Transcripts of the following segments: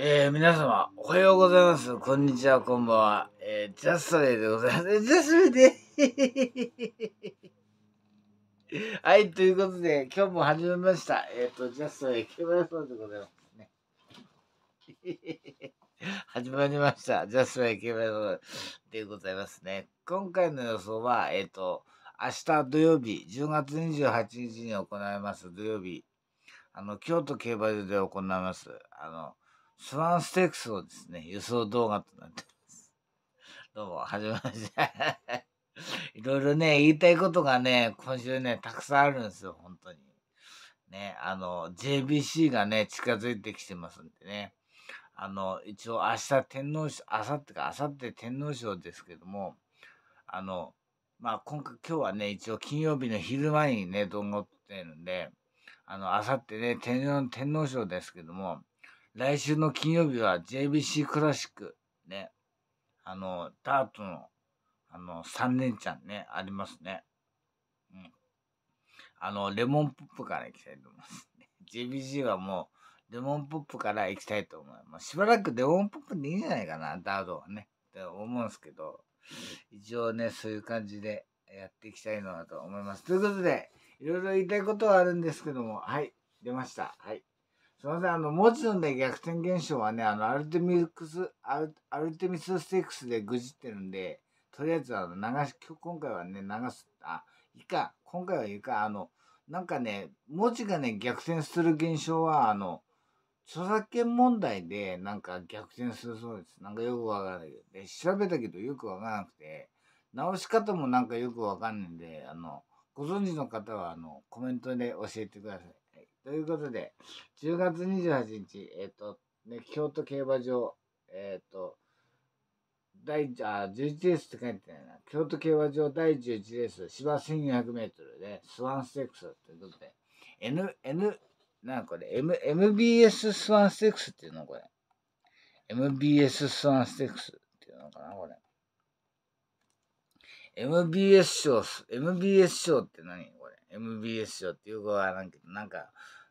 えー、皆様、おはようございます。こんにちは、こんばんは。えー、ジャストレイでございます。ジャストレイで はい、ということで、今日も始めました。えっ、ー、と、ジャストレイ、ケバヤソウでございますね。始まりました。ジャスライケバヤソウでございますね。今回の予想は、えっ、ー、と、明日土曜日、10月28日に行われます土曜日、あの、京都競馬場で行います。あの、スワンステークスをですね、輸送動画となってます。どうも、はじめまして。いろいろね、言いたいことがね、今週ね、たくさんあるんですよ、本当に。ね、あの、JBC がね、近づいてきてますんでね。あの、一応明日天皇賞、あさってか、あさって天皇賞ですけども、あの、まあ、今回、今日はね、一応金曜日の昼前にね、動画を撮ってるんで、あの、あさってね、天皇、天皇賞ですけども、来週の金曜日は JBC クラシック、ね。あの、ダートの、あの、3連ちゃんね、ありますね。うん。あの、レモンポップから行きたいと思います、ね。JBC はもう、レモンポップから行きたいと思います。しばらくレモンポップでいいんじゃないかな、ダートはね。って思うんですけど、一応ね、そういう感じでやっていきたいなと思います。ということで、いろいろ言いたいことはあるんですけども、はい、出ました。はい。すみません、あの、文字のね、逆転現象はね、あの、アルテミックス、アルアルテミスで愚痴ってるんで、とりあえず、あの、流し、今回はね、流す、あ、いいか、今回はいいか、あの、なんかね、文字がね、逆転する現象は、あの、著作権問題で、なんか逆転するそうです。なんかよくわからないけど。で、調べたけどよくわからなくて、直し方もなんかよくわかんないんで、あの、ご存知の方は、あの、コメントで教えてください。ということで、10月28日、えっ、ー、と、ね、京都競馬場、えっ、ー、と、第あ11レースって書いてないな、京都競馬場第11レース、芝1200メートルで、スワンステックスということで、N、N、なんこれ、M、MBS スワンステックスっていうのこれ。MBS スワンステックスっていうのかなこれ。MBS 賞、MBS 賞って何これ。MBS 賞ってよくわからんけど、なんか、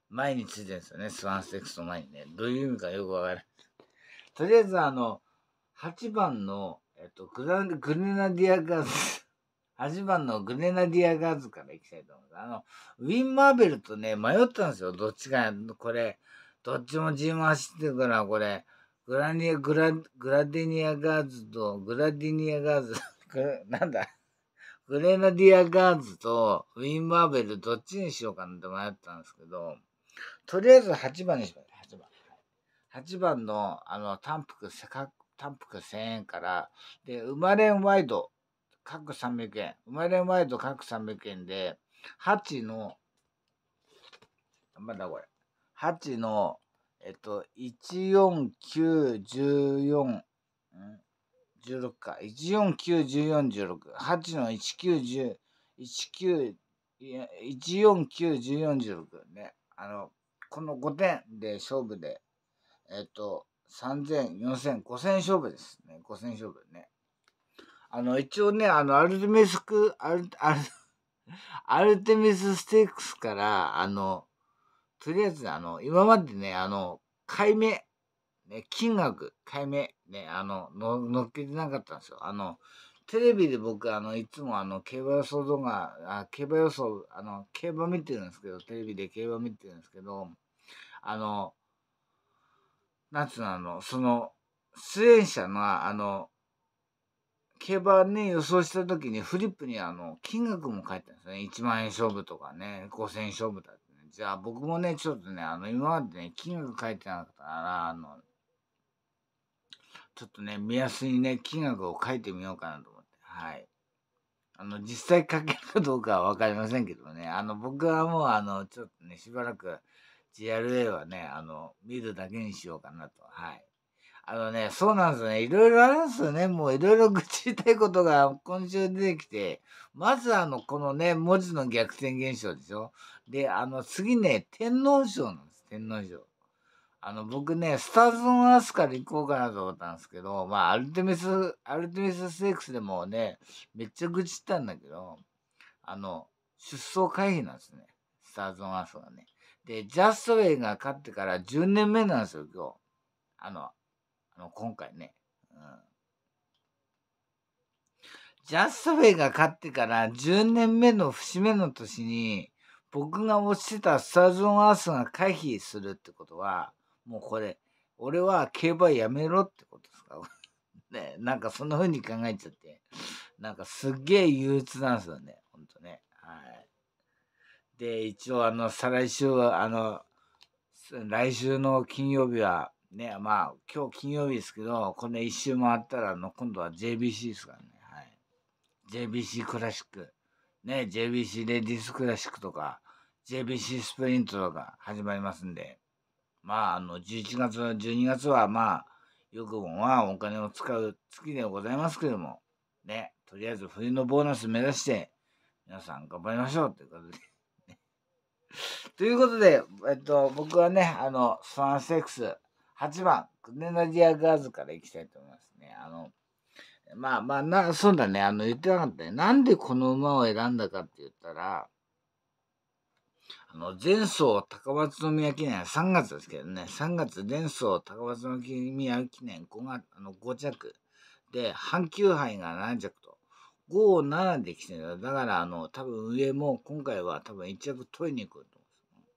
前についてるんですよね、スワンテックスの前にね。どういう意味かよくわからない。とりあえず、あの、8番の、えっと、グラグレナディアガーズ、8 番のグレナディアガーズからいきたいと思います。あの、ウィン・マーベルとね、迷ったんですよ。どっちか、これ、どっちも自ー走ってるから、これ、グラニア、グラ、グラデニアガーズと、グラディニアガーズ、なんだグレナディアガーズとウィン・マーベルどっちにしようかなって迷ったんですけど、とりあえず8番にします8番8番のあの単幅単幅1000円からで生まれんワイド各300円生まれんワイド各300円で8のまだこれ8のえっと149141 16か14914168の19191491416ねあの、この5点で勝負で、えっと、3000、4000、5000勝負ですね。5000勝負ね。あの、一応ね、あの、アルテミスク、アル、アル、アルテミスステークスから、あの、とりあえず、あの、今までね、あの、ね、金額、解目、ね、あの、の、乗っけてなかったんですよ。あの、テレビで僕、あの、いつもあの、競馬予想動画、あ競馬予想、あの、競馬見てるんですけど、テレビで競馬見てるんですけど、あの、なんつうの、あの、その、出演者の、あの、競馬ね、予想した時にフリップにあの、金額も書いてあるんですね。1万円勝負とかね、5000円勝負だって、ね。じゃあ僕もね、ちょっとね、あの、今までね、金額書いてなかったから、あの、ちょっとね、目安にね、金額を書いてみようかなとはい。あの、実際書けるかどうかは分かりませんけどね。あの、僕はもう、あの、ちょっとね、しばらく GRA はね、あの、見るだけにしようかなと。はい。あのね、そうなんですよね。いろいろあるんですよね。もういろいろ愚痴いたいことが今週出てきて、まずあの、このね、文字の逆転現象でしょ。で、あの、次ね、天皇賞なんです。天皇賞。あの、僕ね、スターズオン・アスカで行こうかなと思ったんですけど、まあ、アルテミス、アルテミスクスでもね、めっちゃ愚痴ったんだけど、あの、出走回避なんですね。スターズオン・アスがね。で、ジャストウェイが勝ってから10年目なんですよ、今日。あの、あの今回ね。うん。ジャストウェイが勝ってから10年目の節目の年に、僕が落ちてたスターズ・オン・アースが回避するってことは、もうこれ、俺は競馬やめろってことですか ね、なんかそんな風に考えちゃって、なんかすっげえ憂鬱なんですよね、ほんとね。はい。で、一応あの、再来週は、あの、来週の金曜日は、ね、まあ、今日金曜日ですけど、この一周回ったら、の、今度は JBC ですからね。はい。JBC クラシック。ね、JBC レディスクラシックとか、JBC スプリントとか始まりますんで。まあ、あの、11月、12月は、まあ、よくもまあ、お金を使う月ではございますけども、ね、とりあえず冬のボーナス目指して、皆さん頑張りましょうということでということで、えっと、僕はね、あの、スワンセックス8番、クネナジアガーズからいきたいと思いますね。あの、まあまあな、そうだね、あの、言ってなかったね。なんでこの馬を選んだかって言ったら、あの、前走高松宮記念、3月ですけどね、3月前走高松宮記念5月、あの、5着で、阪急杯が7着と、5、7で来てるだから、あの、多分上も今回は多分1着取りに行くと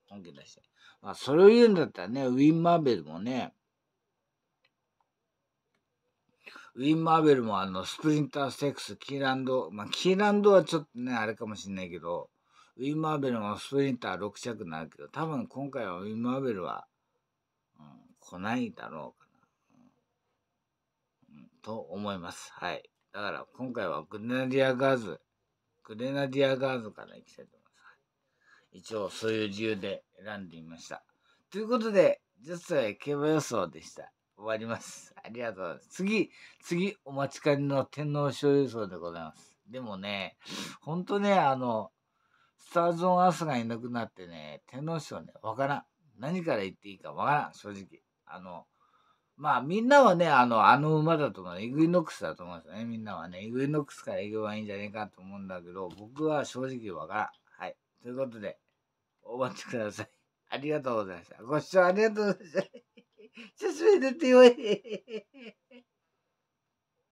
思う本気出して。まあ、それを言うんだったらね、ウィン・マーベルもね、ウィン・マーベルもあの、スプリンターセックス、キーランド、まあ、キーランドはちょっとね、あれかもしれないけど、ウィン・マーベルもスプリンター6着になるけど、多分今回はウィン・マーベルは、うん、来ないだろうかな、うん、と思います。はい。だから今回はグレナディアガーズ、グレナディアガーズから行きたいと思います。一応そういう理由で選んでみました。ということで、実は競馬予想でした。終わります。ありがとうございます。次、次、お待ちかねの天皇賞予想でございます。でもね、ほんとね、あの、スターズオンアースがいなくなってね、天皇賞ね、わからん。何から言っていいかわからん、正直。あの、まあみんなはね、あの、あの馬だと思う。イグイノックスだと思うんですよね、みんなはね。イグイノックスから行けばいいんじゃねえかと思うんだけど、僕は正直わからん。はい。ということで、お待ちください。ありがとうございました。ご視聴ありがとうございました。説明出てよい。